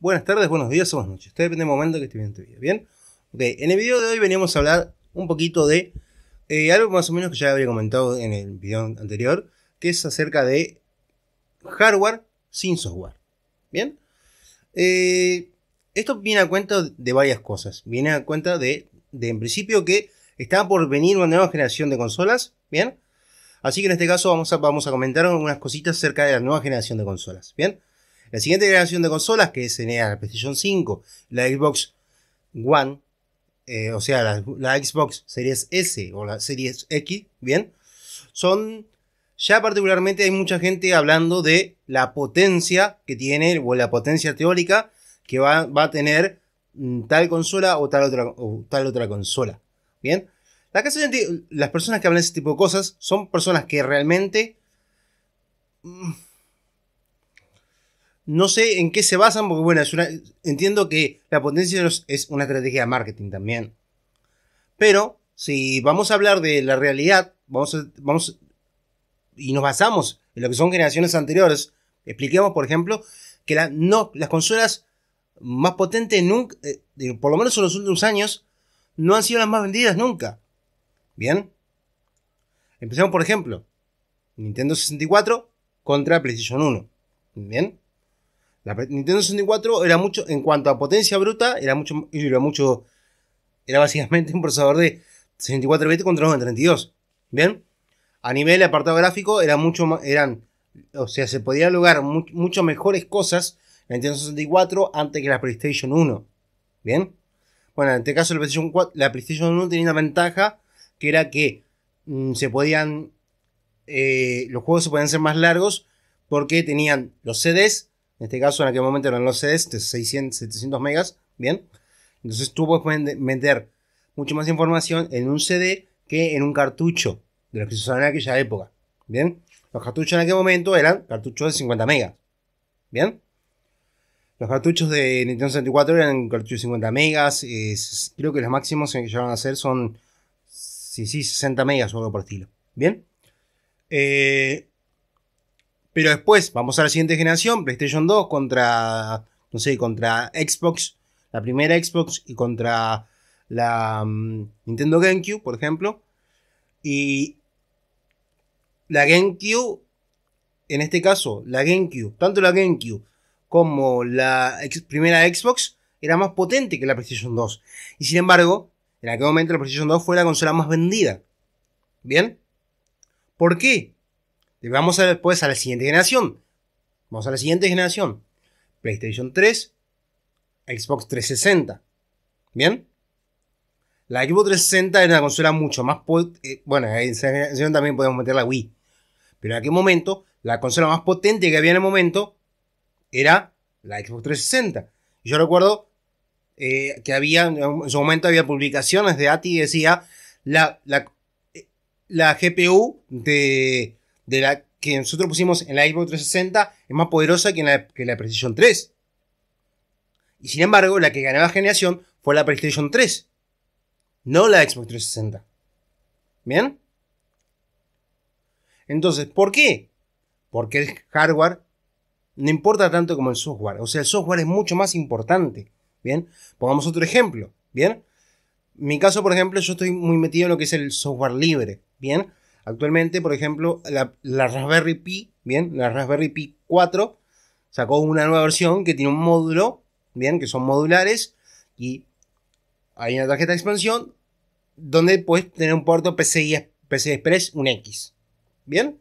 buenas tardes, buenos días o buenas noches. Esto depende del momento que esté viendo este video, ¿bien? Ok, en el video de hoy veníamos a hablar un poquito de eh, algo más o menos que ya había comentado en el video anterior, que es acerca de hardware sin software, ¿bien? Eh, esto viene a cuenta de varias cosas. Viene a cuenta de, en principio, que está por venir una nueva generación de consolas, ¿bien? Así que en este caso vamos a, vamos a comentar algunas cositas acerca de la nueva generación de consolas, ¿bien? La siguiente generación de consolas, que es e la PlayStation 5, la Xbox One, eh, o sea, la, Xbox Series S o la Series X, bien, son ya particularmente hay mucha gente hablando de la potencia que tiene o la potencia teórica que va, a tener mm, tal consola o tal otra, tal otra consola, bien. La las personas que hablan de ese tipo de cosas son personas que realmente mm, no sé en qué se basan, porque bueno, entiendo que la potencia es una estrategia de marketing también. Pero si vamos a hablar de la realidad, vamos, vamos y nos basamos en lo que son generaciones anteriores, expliquemos, por ejemplo, que no, las consolas más potentes nunca, eh, por lo menos en los últimos años, no han sido las más vendidas nunca. Bien. Empecemos, por ejemplo, Nintendo 64 contra PlayStation 1. Bien. La Nintendo 64 era mucho, en cuanto a potencia bruta, era mucho, era básicamente un procesador de 64 bits contra uno de 32. ¿Bien? A nivel de apartado gráfico era mucho eran, o sea, se podían lograr mucho mejores cosas la Nintendo 64 antes que la PlayStation 1. ¿Bien? Bueno, en este caso la PlayStation, 1 tenía una ventaja que era que mm, se podían, eh, los juegos se podían ser más largos porque tenían los CDs en este caso, en aquel momento eran los CDs de 600, 700 megas, ¿bien? Entonces tú puedes meter mucho más información en un CD que en un cartucho de los que se usaban en aquella época, ¿bien? Los cartuchos en aquel momento eran cartuchos de 50 megas, ¿bien? Los cartuchos de Nintendo 64 eran cartuchos de 50 megas, eh, creo que los máximos que llegaron a ser son, sí, sí, 60 megas o algo por estilo, ¿bien? Eh, pero después vamos a la siguiente generación, PlayStation 2 contra, no sé, contra Xbox, la primera Xbox y contra la mm, Nintendo GameCube, por ejemplo. Y la GameCube, en este caso, la GameCube, tanto la GameCube como la primera Xbox, era más potente que la PlayStation 2. Y sin embargo, en aquel momento la PlayStation 2 fue la consola más vendida. ¿Bien? ¿Por qué? Vamos a, después a la siguiente generación. Vamos a la siguiente generación. PlayStation 3, Xbox 360. ¿Bien? La Xbox 360 era una consola mucho más... Eh, bueno, en esa generación también podemos meter la Wii. Pero en aquel momento, la consola más potente que había en el momento era la Xbox 360. Yo recuerdo eh, que había, en su momento había publicaciones de ATI que decía la, la eh, GPU de de la que nosotros pusimos en la Xbox 360 es más poderosa que, en la, que la PlayStation 3. Y sin embargo, la que ganaba generación fue la PlayStation 3, no la Xbox 360. ¿Bien? Entonces, ¿por qué? Porque el hardware no importa tanto como el software. O sea, el software es mucho más importante. ¿Bien? Pongamos otro ejemplo. ¿Bien? En mi caso, por ejemplo, yo estoy muy metido en lo que es el software libre. ¿Bien? Actualmente, por ejemplo, la, Raspberry Pi, bien, la Raspberry Pi 4 sacó una nueva versión que tiene un módulo, bien, que son modulares y hay una tarjeta de expansión donde puedes tener un puerto PCI, Express, un X, bien.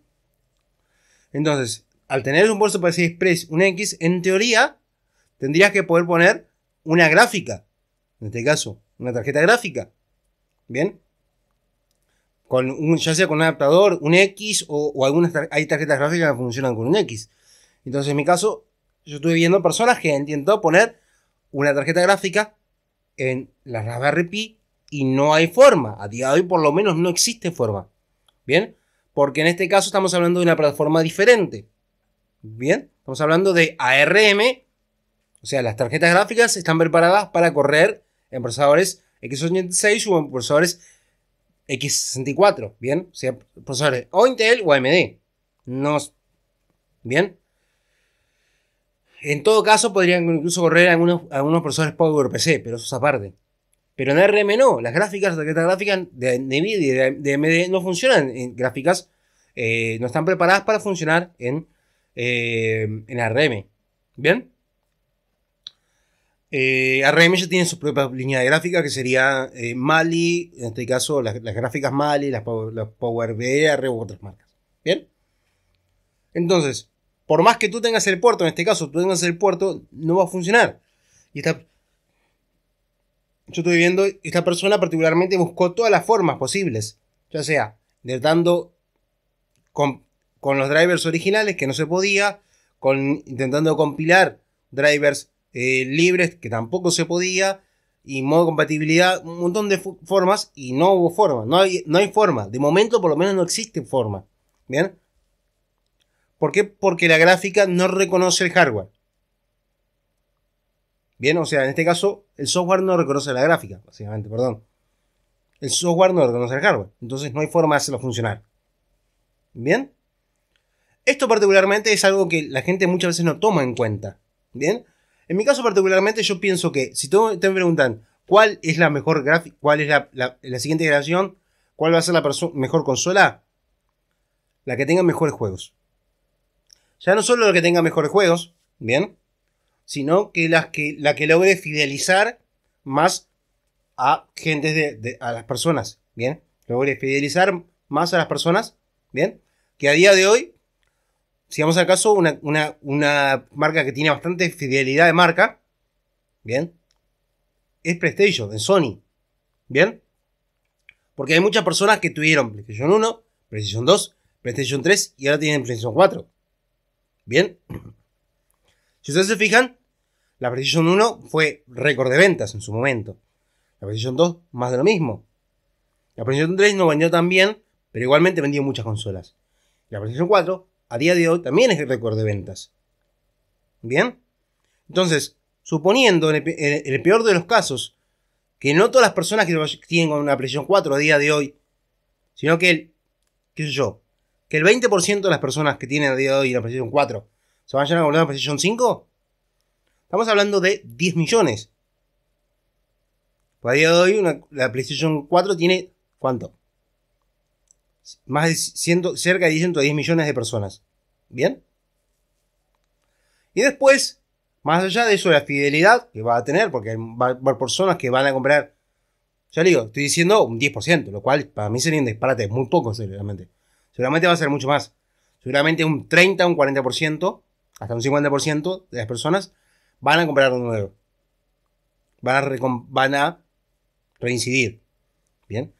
Entonces, al tener un puerto PCI Express, un X, en teoría tendrías que poder poner una gráfica, en este caso, una tarjeta gráfica, bien con un, ya sea con un adaptador, un X, o, algunas hay tarjetas gráficas que funcionan con un X. Entonces, en mi caso, yo estuve viendo personas que intentado poner una tarjeta gráfica en la Raspberry Pi y no hay forma. A día de hoy, por lo menos, no existe forma. ¿Bien? Porque en este caso estamos hablando de una plataforma diferente. ¿Bien? Estamos hablando de ARM. O sea, las tarjetas gráficas están preparadas para correr en procesadores x86 o en procesadores X64, ¿bien? O sea, procesadores o Intel o AMD. ¿Bien? En todo caso, podrían incluso correr algunos, algunos procesadores PowerPC, pero eso es aparte. Pero en ARM no, las gráficas, las gráficas de NVIDIA y de AMD no funcionan en gráficas, eh, no están preparadas para funcionar en, eh, en ARM. ¿Bien? Eh, ya tiene su propia línea de gráfica, que sería eh, Mali, en este caso las, gráficas Mali, las, las Power u otras marcas. ¿Bien? Entonces, por más que tú tengas el puerto, en este caso tú tengas el puerto, no va a funcionar. Y está yo estoy viendo, esta persona particularmente buscó todas las formas posibles, ya sea intentando con, con los drivers originales que no se podía, con, intentando compilar drivers eh, libres, que tampoco se podía, y modo compatibilidad, un montón de formas, y no hubo forma, no hay, no hay forma, de momento por lo menos no existe forma, ¿bien? ¿Por qué? Porque la gráfica no reconoce el hardware. Bien, o sea, en este caso el software no reconoce la gráfica, básicamente, perdón. El software no reconoce el hardware, entonces no hay forma de hacerlo funcionar. ¿Bien? Esto particularmente es algo que la gente muchas veces no toma en cuenta. ¿Bien? En mi caso particularmente yo pienso que si todos te preguntan cuál es la mejor gráfica, cuál es la, la, siguiente generación, cuál va a ser la mejor consola, la que tenga mejores juegos. Ya no solo la que tenga mejores juegos, ¿bien? Sino que, que la que logre fidelizar más a a las personas, ¿bien? Logre fidelizar más a las personas, ¿bien? Que a día de hoy si vamos al caso, una, marca que tiene bastante fidelidad de marca, ¿bien? Es PlayStation, de Sony, ¿bien? Porque hay muchas personas que tuvieron PlayStation 1, PlayStation 2, PlayStation 3 y ahora tienen PlayStation 4. ¿Bien? Si ustedes se fijan, la PlayStation 1 fue récord de ventas en su momento. La PlayStation 2, más de lo mismo. La PlayStation 3 no vendió tan bien, pero igualmente vendió muchas consolas. La PlayStation 4 a día de hoy también es el récord de ventas. ¿Bien? Entonces, suponiendo en el, peor de los casos que no todas las personas que tienen una PlayStation 4 a día de hoy, sino que el, qué yo, que el 20% de las personas que tienen a día de hoy una PlayStation 4 se vayan a volver a una PlayStation 5, estamos hablando de 10 millones. Pues a día de hoy una, la PlayStation 4 tiene ¿cuánto? más de cerca de 110 millones de personas. ¿Bien? Y después, más allá de eso, la fidelidad que va a tener, porque hay personas que van a comprar, ya digo, estoy diciendo un 10%, lo cual para mí sería un disparate, muy poco seguramente. Seguramente va a ser mucho más. Seguramente un 30, un 40%, hasta un 50% de las personas van a comprar de nuevo. Van a, van a reincidir. ¿Bien?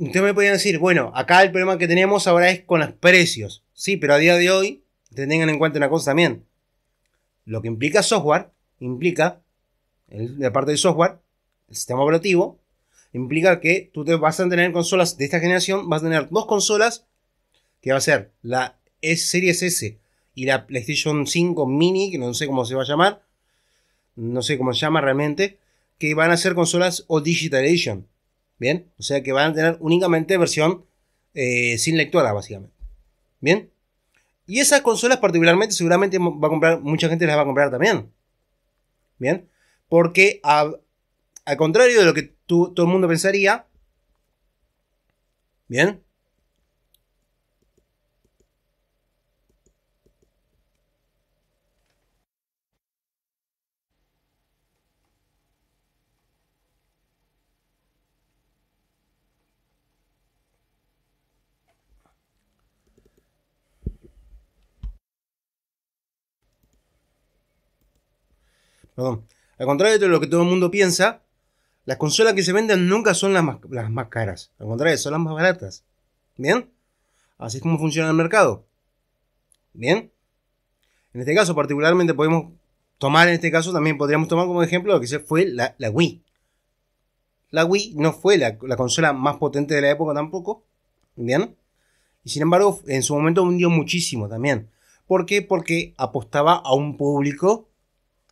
Ustedes me podían decir, bueno, acá el problema que tenemos ahora es con los precios. Sí, pero a día de hoy, tengan en cuenta una cosa también. Lo que implica software, implica, de la parte del software, el sistema operativo, implica que tú vas a tener consolas de esta generación, vas a tener dos consolas, que va a ser la S e Series S y la PlayStation 5 Mini, que no sé cómo se va a llamar, no sé cómo se llama realmente, que van a ser consolas o Digital Edition. Bien, o sea que van a tener únicamente versión eh, sin lectura, básicamente. Bien, y esas consolas, particularmente, seguramente va a comprar, mucha gente las va a comprar también. Bien, porque al contrario de lo que todo el mundo pensaría, bien, Al contrario de lo que todo el mundo piensa, las consolas que se venden nunca son las más, caras. Al contrario, son las más baratas. ¿Bien? Así es como funciona el mercado. ¿Bien? En este caso, particularmente, podemos tomar, en este caso, también podríamos tomar como ejemplo lo que fue la, Wii. La Wii no fue la, la, consola más potente de la época tampoco. ¿Bien? Y sin embargo, en su momento hundió muchísimo también. ¿Por qué? Porque apostaba a un público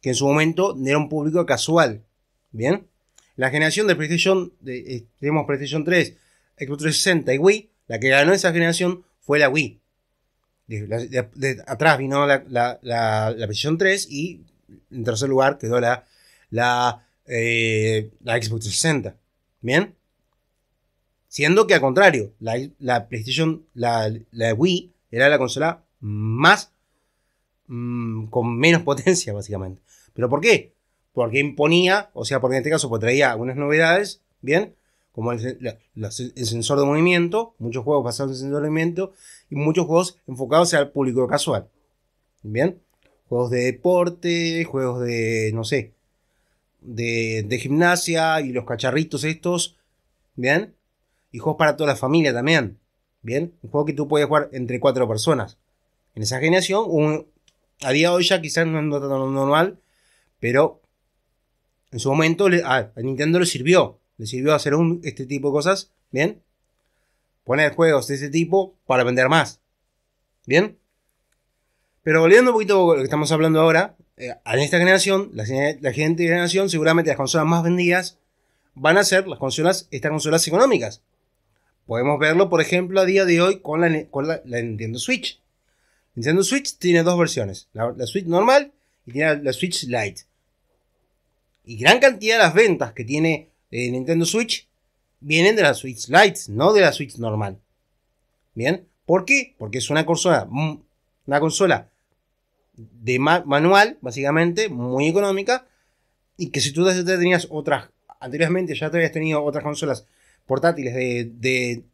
que en su momento era un público casual. Bien, la generación de PlayStation, de, eh, tenemos PlayStation 3, Xbox 360 y Wii, la que ganó esa generación fue la Wii. De, atrás vino la, PlayStation 3 y en tercer lugar quedó la, la eh, Xbox 360. Bien, siendo que al contrario, la, PlayStation, la Wii era la consola más Mm, con menos potencia, básicamente. ¿Pero por qué? Porque imponía, o sea, porque en este caso pues, traía algunas novedades, ¿bien? Como el, sensor de movimiento, muchos juegos basados en el sensor de movimiento, y muchos juegos enfocados al público casual, ¿bien? Juegos de deporte, juegos de, no sé, de, de gimnasia y los cacharritos estos, ¿bien? Y juegos para toda la familia también, ¿bien? Un juego que tú puedes jugar entre cuatro personas. En esa generación, un, a día de hoy ya quizás no es tan normal, pero en su momento a, Nintendo le sirvió. Le sirvió hacer un, este tipo de cosas, ¿bien? Poner juegos de ese tipo para vender más. ¿Bien? Pero volviendo un poquito a lo que estamos hablando ahora, en eh, esta generación, la, la siguiente generación, seguramente las consolas más vendidas van a ser las consolas, estas consolas económicas. Podemos verlo, por ejemplo, a día de hoy con la Nintendo Switch. Nintendo Switch tiene dos versiones, la, Switch normal y tiene la, Switch Lite. Y gran cantidad de las ventas que tiene eh, Nintendo Switch vienen de la Switch Lite, no de la Switch normal. ¿Bien? ¿Por qué? Porque es una consola, mm, una consola de manual, básicamente, muy económica, y que si tú ya tenías otras, anteriormente ya te habías tenido otras consolas portátiles de, de,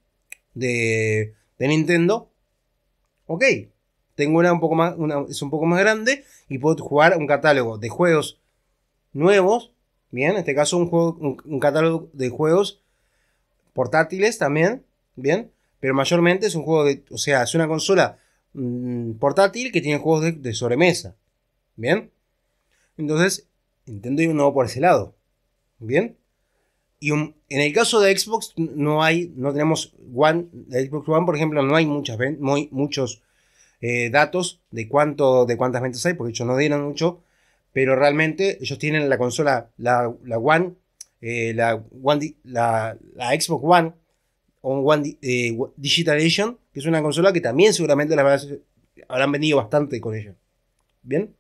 de, de Nintendo, ok, tengo una un poco más, es un poco más grande y puedo jugar un catálogo de juegos nuevos, bien, en este caso un, juego, un, catálogo de juegos portátiles también, bien, pero mayormente es un juego de, o sea, es una consola mm, portátil que tiene juegos de, sobremesa, bien. Entonces, Nintendo nuevo por ese lado, bien. Y en el caso de Xbox no hay, no tenemos One, Xbox One por ejemplo no hay muchas, muy, muchos eh, datos de, cuánto, de cuántas ventas hay, porque ellos no dieron mucho, pero realmente ellos tienen la consola, la, One, la, One eh, la, Xbox One, o One eh, Digital Edition, que es una consola que también seguramente habrán venido bastante con ella. ¿Bien?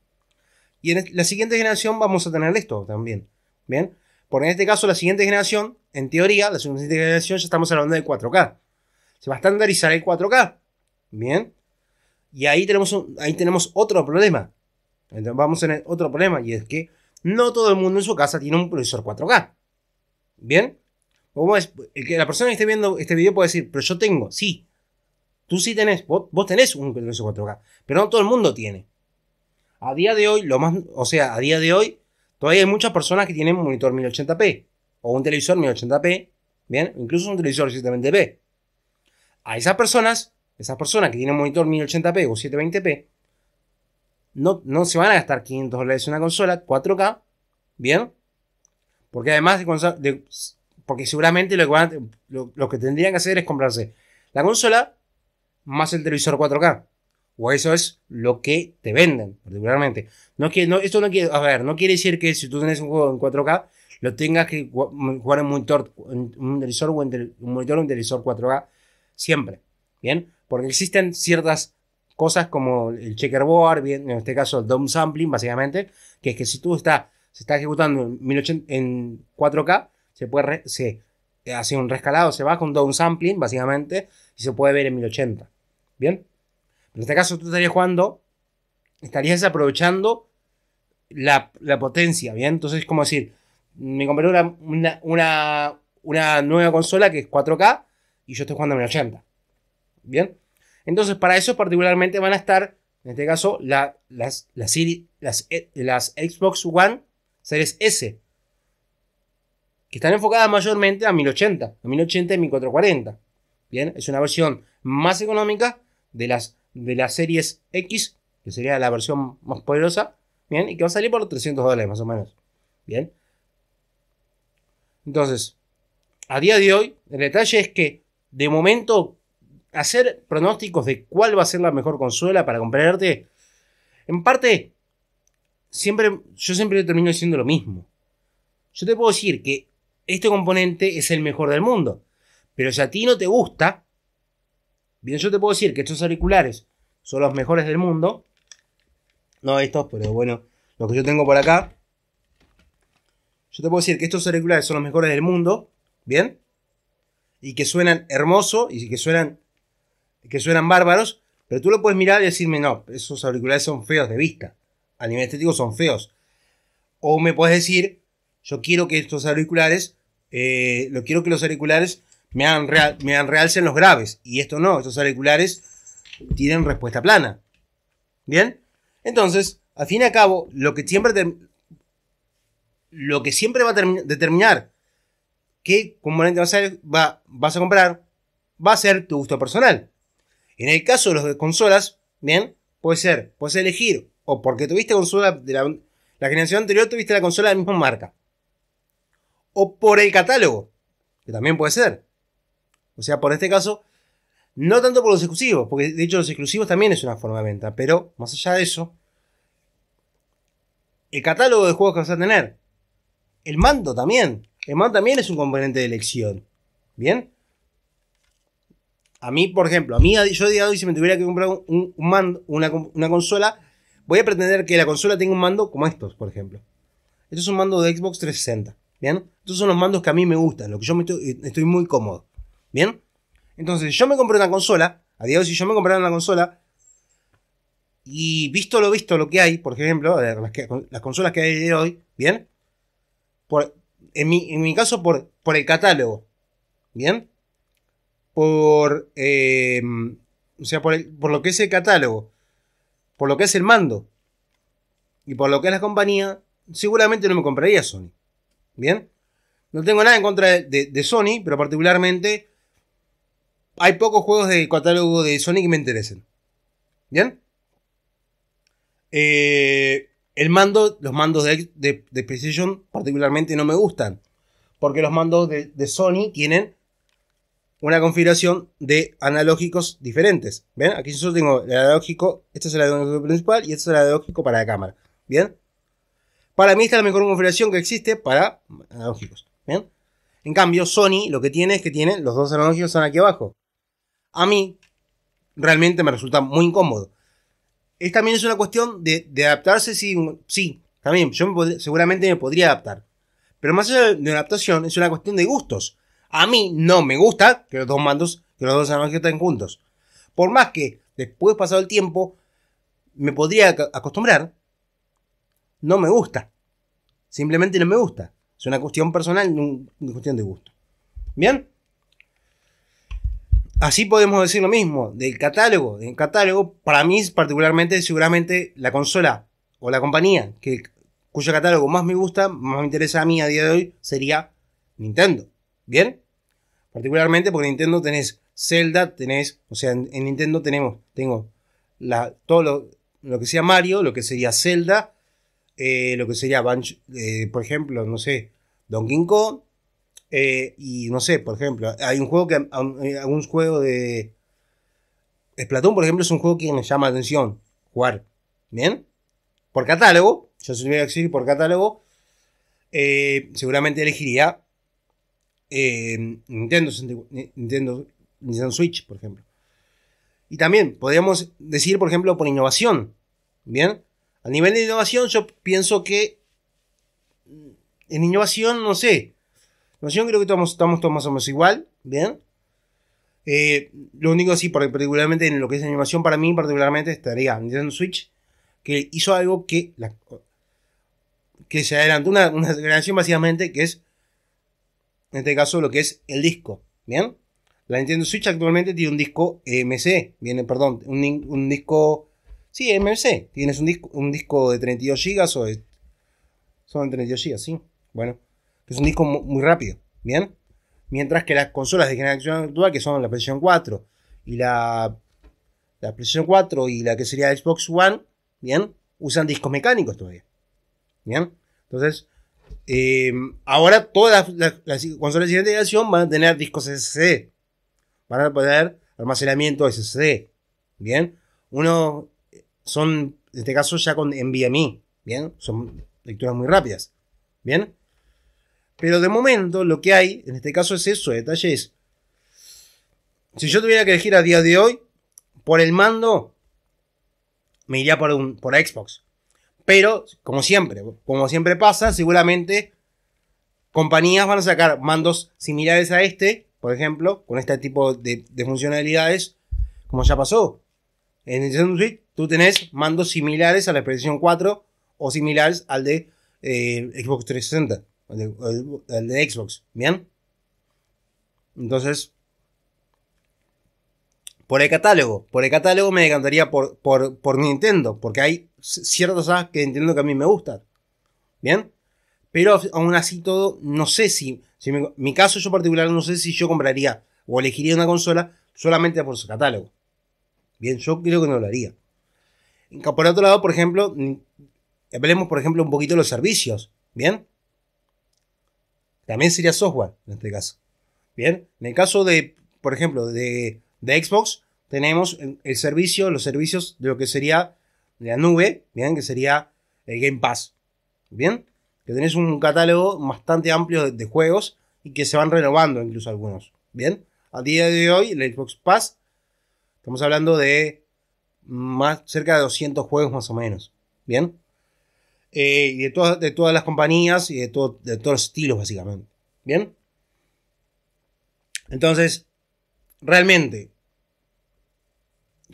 Y en la siguiente generación vamos a tener esto también. ¿Bien? Porque en este caso, la siguiente generación, en teoría, la siguiente generación ya estamos hablando de 4K. Se va a estandarizar el 4K. ¿Bien? Y ahí tenemos, un, ahí tenemos otro problema. Entonces vamos a tener otro problema y es que no todo el mundo en su casa tiene un televisor 4K. ¿Bien? Como es, que la persona que esté viendo este video puede decir, pero yo tengo, sí. Tú sí tenés, vos, tenés un profesor 4K, pero no todo el mundo tiene. A día de hoy, lo más, o sea, a día de hoy, todavía hay muchas personas que tienen un monitor 1080p o un televisor 1080p, ¿bien? Incluso un televisor 720p. A esas personas esas personas que tienen un monitor 1080p o 720p, no, no se van a gastar 500 dólares en una consola 4K, ¿bien? Porque además de, porque seguramente lo que, lo, que tendrían que hacer es comprarse la consola más el televisor 4K. O eso es lo que te venden, particularmente. No, que no esto no quiere, a ver, no quiere decir que si tú tenés un juego en 4K, lo tengas que jugar en un televisor o un, un monitor o un televisor 4K siempre. ¿Bien? Porque existen ciertas cosas como el checkerboard, bien, en este caso el downsampling, básicamente, que es que si tú está, se está ejecutando en, 1080, en 4K, se puede se hace un rescalado, se baja un downsampling, básicamente, y se puede ver en 1080. Bien. En este caso, tú estarías jugando, estarías aprovechando la, potencia, ¿bien? Entonces, es como decir, me compré una, una, una, nueva consola que es 4K y yo estoy jugando en 1080. Bien. Entonces, para eso particularmente van a estar, en este caso, las, eh, las, Xbox One Series S, que están enfocadas mayormente a 1080, a 1080 y 1440. Bien, es una versión más económica de las, de las series X, que sería la versión más poderosa, bien, y que va a salir por 300 dólares más o menos. Bien, entonces, a día de hoy, el detalle es que de momento hacer pronósticos de cuál va a ser la mejor consola para comprarte, en parte, siempre, yo siempre termino diciendo lo mismo. Yo te puedo decir que este componente es el mejor del mundo, pero si a ti no te gusta, bien, yo te puedo decir que estos auriculares son los mejores del mundo, no estos, pero bueno, los que yo tengo por acá. Yo te puedo decir que estos auriculares son los mejores del mundo, ¿bien? Y que suenan hermoso y que suenan que suenan bárbaros, pero tú lo puedes mirar y decirme, no, esos auriculares son feos de vista, a nivel estético son feos. O me puedes decir, yo quiero que estos auriculares, eh, lo quiero que los auriculares me dan real, me realcen los graves, y esto no, estos auriculares tienen respuesta plana. ¿Bien? Entonces, al fin y al cabo, lo que siempre, lo que siempre va a determinar qué componente vas a comprar va a ser tu gusto personal. En el caso de los consolas, bien, puede ser, puedes elegir o porque tuviste consola de la, la, generación anterior, tuviste la consola de la misma marca. O por el catálogo, que también puede ser. O sea, por este caso, no tanto por los exclusivos, porque de hecho los exclusivos también es una forma de venta, pero más allá de eso, el catálogo de juegos que vas a tener, el mando también, el mando también es un componente de elección. ¿Bien? A mí, por ejemplo, a mí yo día de hoy, si me tuviera que comprar un, mando, una, consola, voy a pretender que la consola tenga un mando como estos, por ejemplo. Esto es un mando de Xbox 360. ¿Bien? Estos son los mandos que a mí me gustan, lo que yo eh, estoy, muy cómodo. ¿Bien? Entonces, yo me compré una consola. A día de hoy, si yo me comprara una consola, y visto lo visto, lo que hay, por ejemplo, las, las consolas que hay de hoy, ¿bien? Por, en, mi, caso, por, por el catálogo, ¿bien? por, em, sea, por, lo que es el catálogo, por lo que es el mando y por lo que es la compañía, seguramente no me compraría Sony. Bien, no tengo nada en contra de, Sony, pero particularmente hay pocos juegos del catálogo de Sony que me interesen. Bien, eh, el mando, los mandos de, de, PlayStation particularmente no me gustan. Porque los mandos de, de Sony tienen una configuración de analógicos diferentes. ¿Ven? Aquí yo tengo el analógico, este es el analógico principal y este es el analógico para la cámara. ¿Bien? Para mí esta es la mejor configuración que existe para analógicos. ¿Bien? En cambio, Sony lo que tiene es que tiene los dos analógicos están aquí abajo. A mí realmente me resulta muy incómodo. Es, también es una cuestión de, adaptarse, sí, también, yo seguramente me podría adaptar. Pero más allá de una adaptación, es una cuestión de gustos. A mí no me gusta que los dos mandos, que los dos que estén juntos. Por más que después pasado el tiempo me podría acostumbrar, no me gusta. Simplemente no me gusta. Es una cuestión personal, una cuestión de gusto. ¿Bien? Así podemos decir lo mismo del catálogo. En catálogo, para mí particularmente, seguramente la consola o la compañía que, cuyo catálogo más me gusta, más me interesa a mí a día de hoy, sería Nintendo. ¿Bien? Particularmente porque en Nintendo tenés Zelda, tenés, o sea, en, Nintendo tenemos, tengo la, todo lo, que sea Mario, lo que sería Zelda, eh, lo que sería, eh, por ejemplo, no sé, Donkey Kong, eh, y no sé, por ejemplo, hay un juego que, algún juego de... Splatoon, por ejemplo, es un juego que me llama la atención jugar. ¿Bien? Por catálogo, yo si a decir por catálogo, seguramente elegiría eh, Nintendo, Nintendo, Switch, por ejemplo. Y también podríamos decir, por ejemplo, por innovación. Bien, a nivel de innovación, yo pienso que en innovación, no sé. Innovación creo que estamos, todos más o menos igual. Bien, eh, lo único así, particularmente en lo que es animación, para mí particularmente estaría Nintendo Switch, que hizo algo que, que se adelantó una, una básicamente, que es en este caso lo que es el disco, ¿bien? La Nintendo Switch actualmente tiene un disco MC, viene, perdón, un, un disco, sí, MC, tienes un disco, un disco de 32 GB o de, son 32 GB, sí, bueno, es un disco muy rápido, ¿bien? Mientras que las consolas de generación actual, que son la PlayStation 4 y la, la PlayStation 4 y la que sería Xbox One, ¿bien? Usan discos mecánicos todavía, ¿bien? Entonces, Em, ahora todas las, consolas de siguiente generación van a tener discos SSD. Van a poder almacenamiento SSD. Bien. Uno son, en este caso, ya con NVMe. Bien. Son lecturas muy rápidas. Bien. Pero de momento lo que hay, en este caso, es eso. detalle es, si yo tuviera que elegir a día de hoy, por el mando, me iría por, un, por Xbox. Pero, como siempre, como siempre pasa, seguramente compañías van a sacar mandos similares a este, por ejemplo, con este tipo de, funcionalidades, como ya pasó. En Nintendo Switch tú tenés mandos similares a la PlayStation 4 o similares al de eh, Xbox 360, al de Xbox, ¿bien? Entonces, por el catálogo. Por el catálogo me decantaría por, por, Nintendo, porque hay ciertas cosas que entiendo que a mí me gustan. ¿Bien? Pero aún así todo, no sé si, si mi caso yo particular, no sé si yo compraría o elegiría una consola solamente por su catálogo. Bien, yo creo que no lo haría. Por otro lado, por ejemplo, hablemos por ejemplo un poquito de los servicios. Bien. También sería software en este caso. Bien. En el caso de, por ejemplo, de de Xbox, tenemos el servicio, los servicios de lo que sería la nube, bien, que sería el Game Pass, bien, que tenés un catálogo bastante amplio de, juegos y que se van renovando incluso algunos, bien. A día de hoy, el Xbox Pass, estamos hablando de más cerca de 200 juegos más o menos, bien. Eh, y de, de, todas las compañías y de, de todos los estilos, básicamente, bien. Entonces, realmente,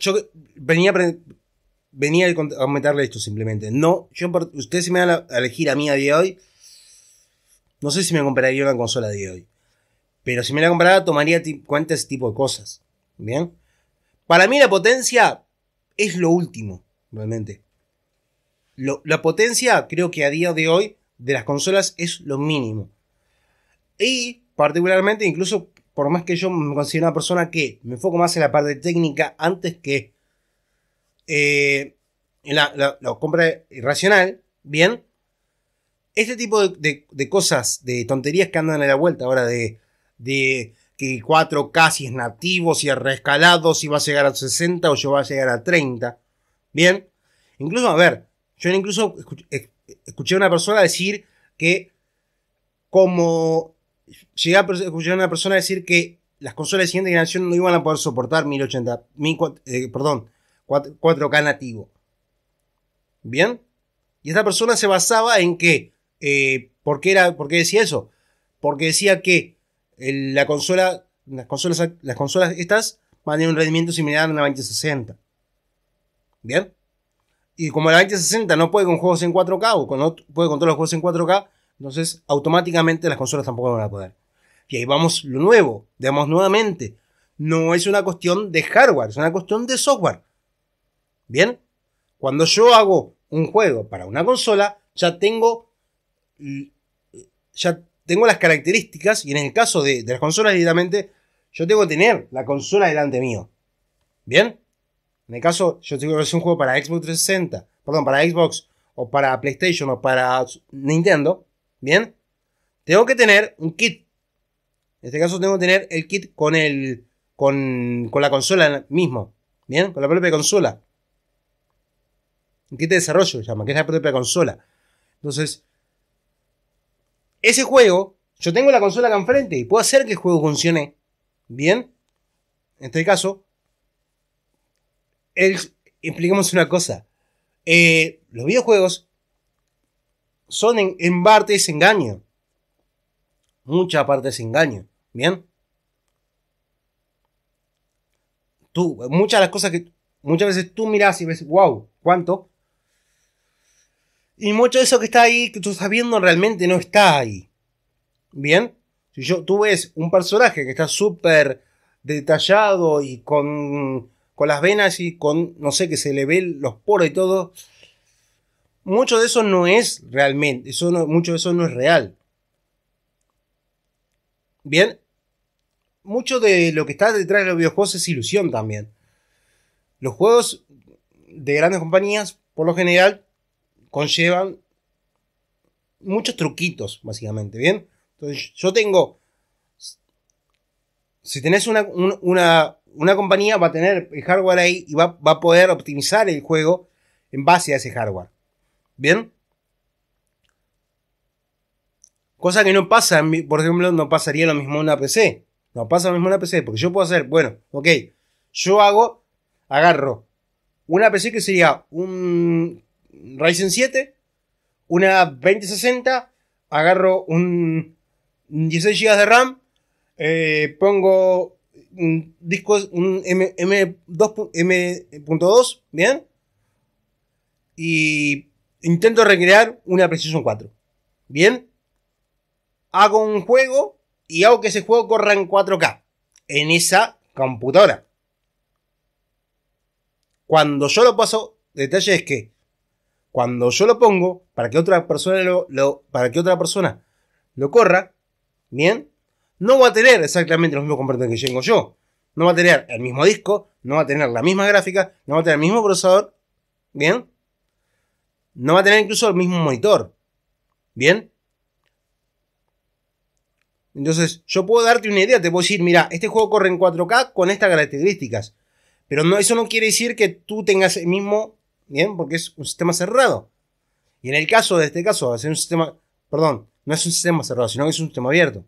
yo venía venía a comentarle esto simplemente. No, yo ustedes si me van a elegir a mí a día de hoy, no sé si me compraría una consola a día de hoy. Pero si me la comprara, tomaría cuenta ese tipo de cosas. ¿Bien? Para mí la potencia es lo último, realmente. la potencia, creo que a día de hoy, de las consolas es lo mínimo. Y particularmente, incluso por más que yo me considero una persona que me enfoco más en la parte técnica antes que eh, en la, compra irracional, bien, este tipo de, cosas, de tonterías que andan a la vuelta ahora de, que 4K si es nativo, si es rescalado, si va a llegar a 60 o yo va a llegar a 30, bien, incluso, a ver, yo incluso escuché a una persona decir que como llegué a escuchar a una persona decir que las consolas de siguiente generación no iban a poder soportar 1080, eh, perdón, 4, k nativo. ¿Bien? Y esta persona se basaba en que, eh, ¿por, qué era, ¿por qué decía eso? Porque decía que la consola, las consolas, las consolas estas van a tener un rendimiento similar a una 2060. ¿Bien? Y como la 2060 no puede con juegos en 4K o no puede con todos los juegos en 4K, entonces, automáticamente las consolas tampoco van a poder. Y ahí vamos lo nuevo, digamos nuevamente. No es una cuestión de hardware, es una cuestión de software. Bien, cuando yo hago un juego para una consola, ya tengo, ya tengo las características, y en el caso de, las consolas directamente, yo tengo que tener la consola delante mío. Bien, en el caso, yo tengo que hacer un juego para Xbox 360, perdón, para Xbox, o para PlayStation, o para Nintendo Bien, tengo que tener un kit. En este caso tengo que tener el kit con el con, la consola mismo. Bien, con la propia consola. Un kit de desarrollo se llama, que es la propia consola. Entonces, ese juego, yo tengo la consola acá enfrente y puedo hacer que el juego funcione. Bien, en este caso, expliquemos una cosa. Eh, los videojuegos son en, parte es engaño. Mucha parte es engaño. ¿Bien? Tú, muchas de las cosas que muchas veces tú miras y ves, wow, ¿cuánto? Y mucho de eso que está ahí, que tú estás viendo, realmente no está ahí. ¿Bien? Si yo, tú ves un personaje que está súper detallado y con, con las venas y con, no sé, que se le ven los poros y todo, mucho de eso no es realmente, mucho de eso no es real. Bien, mucho de lo que está detrás de los videojuegos es ilusión también. Los juegos de grandes compañías, por lo general, conllevan muchos truquitos, básicamente, ¿bien? Entonces, yo tengo... Si tenés una, compañía, va a tener el hardware ahí y va, va a poder optimizar el juego en base a ese hardware. ¿Bien? Cosa que no pasa, por ejemplo, no pasaría lo mismo en una PC. No pasa lo mismo en una PC, porque yo puedo hacer, bueno, ok, yo hago, agarro una PC que sería un Ryzen 7, una 2060, agarro un 16 GB de RAM, eh, pongo un disco, un M, M2, M.2, ¿bien? Y intento recrear una PlayStation 4. Bien, hago un juego y hago que ese juego corra en 4K en esa computadora. Cuando yo lo paso, detalle es que cuando yo lo pongo para que otra persona lo, lo, para que otra persona lo corra, bien, no va a tener exactamente los mismos componentes que tengo yo. No va a tener el mismo disco, no va a tener la misma gráfica, no va a tener el mismo procesador, bien, no va a tener incluso el mismo monitor. ¿Bien? Entonces, yo puedo darte una idea, te puedo decir, mira, este juego corre en 4K con estas características. Pero no, eso no quiere decir que tú tengas el mismo, ¿bien? Porque es un sistema cerrado. Y en el caso de este caso, ser un sistema, perdón, no es un sistema cerrado, sino que es un sistema abierto.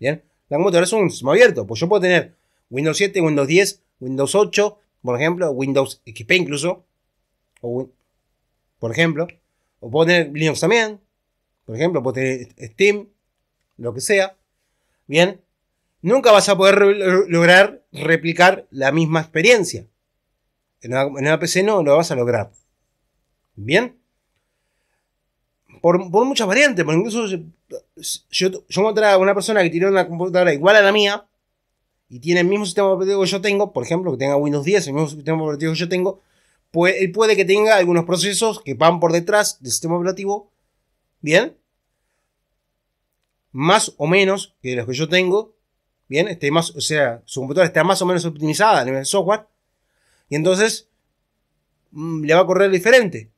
¿Bien? La computadora es un sistema abierto, pues yo puedo tener Windows 7, Windows 10, Windows 8, por ejemplo, Windows XP incluso, o por ejemplo. O puedo tener Linux también, por ejemplo, puedo tener Steam, lo que sea. Bien, nunca vas a poder lograr replicar la misma experiencia. En una, PC no lo vas a lograr. Bien. Por, por muchas variantes, por incluso yo, yo, yo encontré a una persona que tiene una computadora igual a la mía, y tiene el mismo sistema operativo que yo tengo, por ejemplo, que tenga Windows 10, el mismo sistema operativo que yo tengo, Puede, puede que tenga algunos procesos que van por detrás del sistema operativo. Bien. Más o menos que los que yo tengo. Bien. Este o sea, su computadora está más o menos optimizada a nivel software. Y entonces mm, le va a correr diferente.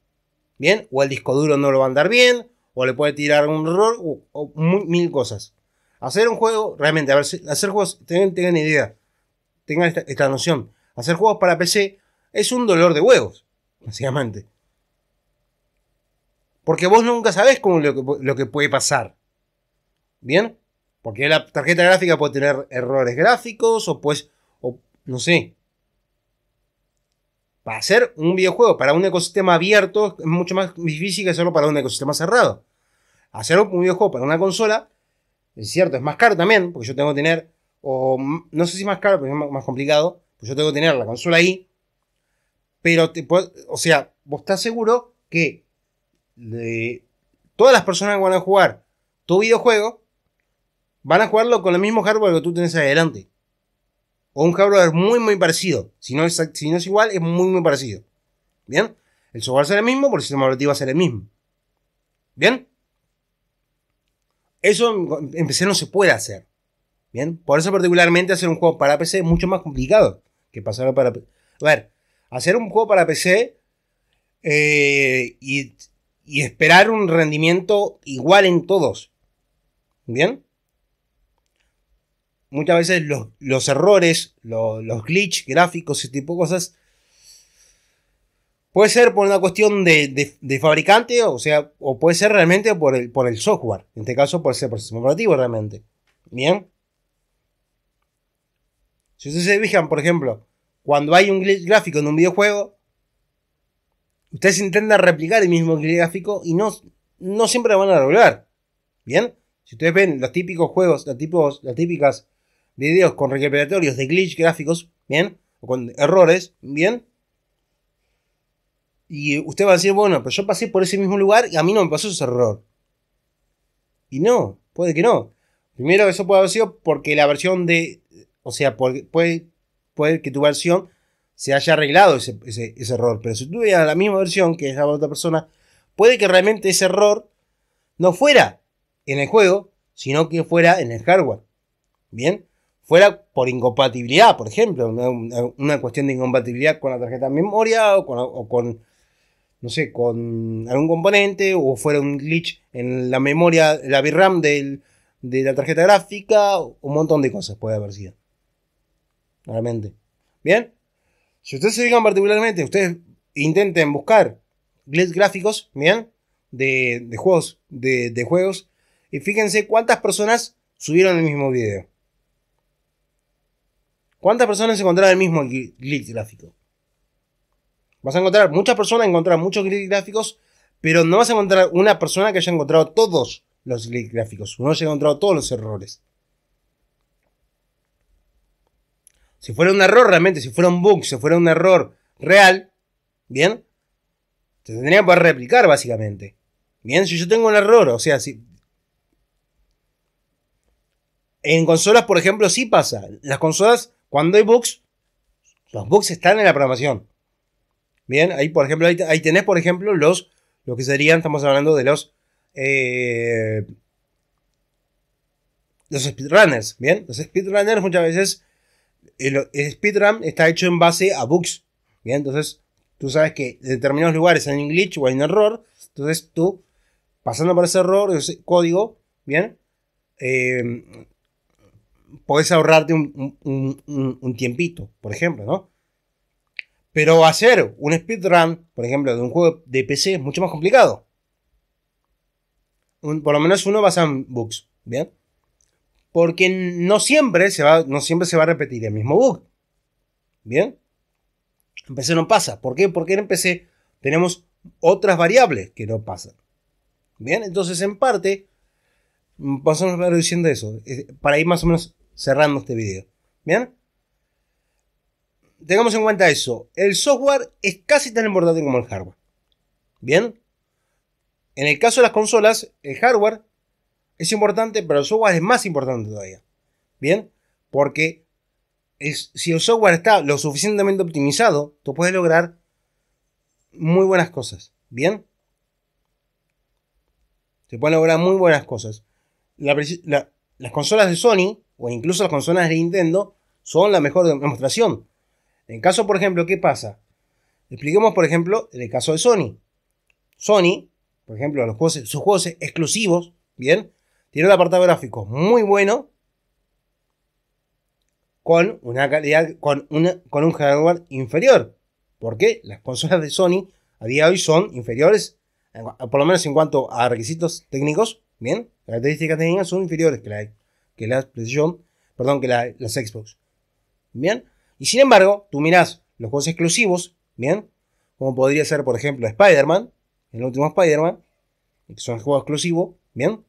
Bien. O el disco duro no lo va a andar bien. O le puede tirar un error. O, mil cosas. Hacer un juego, realmente, a ver, hacer juegos, tengan, idea. Tengan esta noción. Hacer juegos para PC es un dolor de huevos, básicamente. Porque vos nunca sabés lo, que, puede pasar. ¿Bien? Porque la tarjeta gráfica puede tener errores gráficos o pues, o, no sé. Para hacer un videojuego, para un ecosistema abierto, es mucho más difícil que hacerlo para un ecosistema cerrado. Hacer un videojuego para una consola, es cierto, es más caro también, porque yo tengo que tener, o no sé si más caro, pero es más, complicado, pues yo tengo que tener la consola ahí, pero te o sea, vos estás seguro que eh, todas las personas que van a jugar tu videojuego van a jugarlo con el mismo hardware que tú tenés adelante. O un hardware muy, muy parecido. Si no es, si no es igual, es muy, muy parecido. ¿Bien? El software será el mismo, porque el sistema operativo va a ser el mismo. ¿Bien? Eso en PC no se puede hacer. ¿Bien? Por eso particularmente hacer un juego para PC es mucho más complicado que pasarlo para... A ver, hacer un juego para PC eh, y, esperar un rendimiento igual en todos. ¿Bien? Muchas veces los, errores, los, los glitch gráficos, ese tipo de cosas, puede ser por una cuestión de, de, fabricante, o sea, o puede ser realmente por el, por el software, en este caso puede ser por el sistema operativo realmente. Bien. Si ustedes se fijan, por ejemplo, cuando hay un glitch gráfico en un videojuego, ustedes intentan replicar el mismo glitch gráfico y no, no siempre lo van a lograr. ¿Bien? Si ustedes ven los típicos juegos, los, tipos, las típicas videos con recuperatorios de glitch gráficos, ¿bien? O con errores, ¿bien? Y usted va a decir, bueno, pero yo pasé por ese mismo lugar y a mí no me pasó ese error. Y no, puede que no. Primero, eso puede haber sido porque la versión de. O sea, puede, puede que tu versión se haya arreglado ese, error. Pero si tú tuvieras la misma versión que es otra persona, puede que realmente ese error no fuera en el juego, sino que fuera en el hardware. Bien, fuera por incompatibilidad, por ejemplo, una, cuestión de incompatibilidad con la tarjeta de memoria o con, no sé, con algún componente, o fuera un glitch en la memoria, la VRAM de la tarjeta gráfica, un montón de cosas puede haber sido nuevamente, ¿Bien? Si ustedes se dedican particularmente, ustedes intenten buscar gráficos, ¿bien? De, juegos, de, juegos. Y fíjense cuántas personas subieron el mismo video. ¿Cuántas personas encontraron el mismo glitch gráfico? Vas a encontrar muchas personas, encontrar muchos glitch gráficos, pero no vas a encontrar una persona que haya encontrado todos los glitch gráficos. No haya encontrado todos los errores. si fuera un error realmente, si fuera un bug, si fuera un error real, ¿bien? Se tendría que poder replicar básicamente. Bien, si yo tengo un error, o sea, si... En consolas, por ejemplo, sí pasa. Las consolas, cuando hay bugs, los bugs están en la programación. Bien, ahí por ejemplo, ahí, tenés, por ejemplo, los, lo que serían, estamos hablando de los... Eh, los speedrunners, ¿bien? Los speedrunners muchas veces el, speedrun está hecho en base a bugs. Bien, entonces tú sabes que en determinados lugares hay un glitch o hay un error. Entonces tú, pasando por ese error, ese código, bien, eh, ahorrarte un, tiempito, por ejemplo, ¿no? Pero hacer un speedrun, por ejemplo, de un juego de PC es mucho más complicado. por lo menos uno basado en bugs, ¿bien? porque no siempre se va, no siempre se va a repetir el mismo bug. Bien, en PC no pasa. ¿Por qué? Porque en PC tenemos otras variables que no pasan. Bien, entonces en parte, vamos a ir diciendo eso, eh, para ir más o menos cerrando este video. Bien, tengamos en cuenta eso. El software es casi tan importante como el hardware. Bien, en el caso de las consolas, el hardware es importante, pero el software es más importante todavía. ¿Bien? Porque si el software está lo suficientemente optimizado, tú puedes lograr muy buenas cosas. ¿Bien? Se pueden lograr muy buenas cosas. las consolas de Sony, o incluso las consolas de Nintendo, son la mejor demostración. En caso, por ejemplo, ¿qué pasa? Expliquemos, por ejemplo, en el caso de Sony. Sony, por ejemplo, los sus juegos exclusivos, ¿bien? Tiene un apartado gráfico muy bueno, con una calidad, con, una, con un hardware inferior. Porque las consolas de Sony a día de hoy son inferiores, por lo menos en cuanto a requisitos técnicos, bien, características técnicas son inferiores que que la que las Xbox. Bien, y sin embargo, tú miras los juegos exclusivos, bien, como podría ser, por ejemplo, Spider-Man, el último Spider-Man, que son juegos exclusivos, bien,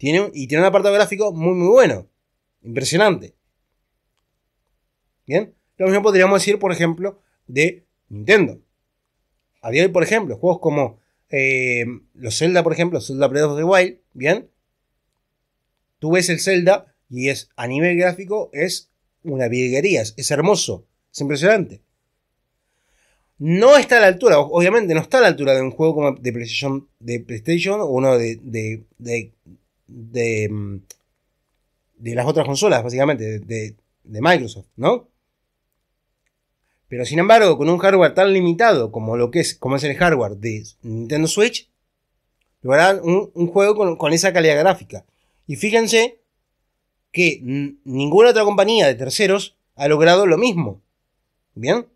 y tiene un apartado gráfico muy, muy bueno. Impresionante. Bien. Lo mismo podríamos decir, por ejemplo, de Nintendo. A hoy, por ejemplo, juegos como eh, los Zelda, por ejemplo, Zelda Breath of the Wild, ¿bien? Tú ves el Zelda y es a nivel gráfico es una virguería, es, hermoso, es impresionante. No está a la altura, obviamente no está a la altura de un juego como de PlayStation, de PlayStation o uno de, Mm, de, las otras consolas, básicamente, de, Microsoft, ¿no? Pero sin embargo, con un hardware tan limitado como lo que es, como es el hardware de Nintendo Switch, lograrán un, juego con, esa calidad gráfica. Y fíjense que ninguna otra compañía de terceros ha logrado lo mismo. ¿Bien?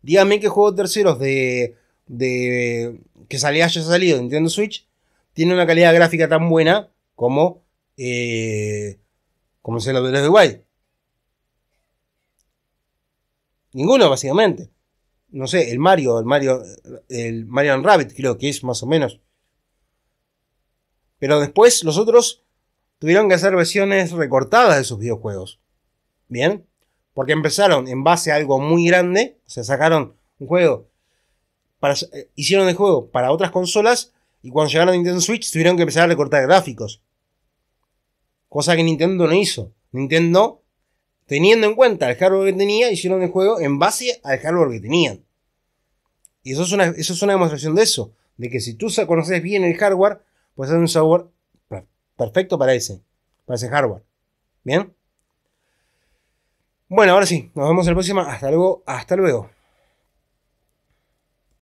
Díganme qué juego terceros de, que salía, haya salido de Nintendo Switch tiene una calidad gráfica tan buena como, eh, como se lo de Uruguay. Ninguno, básicamente. No sé, el Mario, el Mario, el Marian Rabbit, creo que es más o menos. Pero después los otros tuvieron que hacer versiones recortadas de sus videojuegos. Bien, porque empezaron en base a algo muy grande, o sea, sacaron un juego, eh, hicieron el juego para otras consolas y cuando llegaron a Nintendo Switch tuvieron que empezar a recortar gráficos. Cosa que Nintendo no hizo. Nintendo, teniendo en cuenta el hardware que tenía, hicieron el juego en base al hardware que tenían. Y eso es una, eso es una demostración de eso. De que si tú conoces bien el hardware, puedes hacer un software perfecto para ese. Para ese hardware. ¿Bien? Bueno, ahora sí, nos vemos en la próxima. Hasta luego, hasta luego.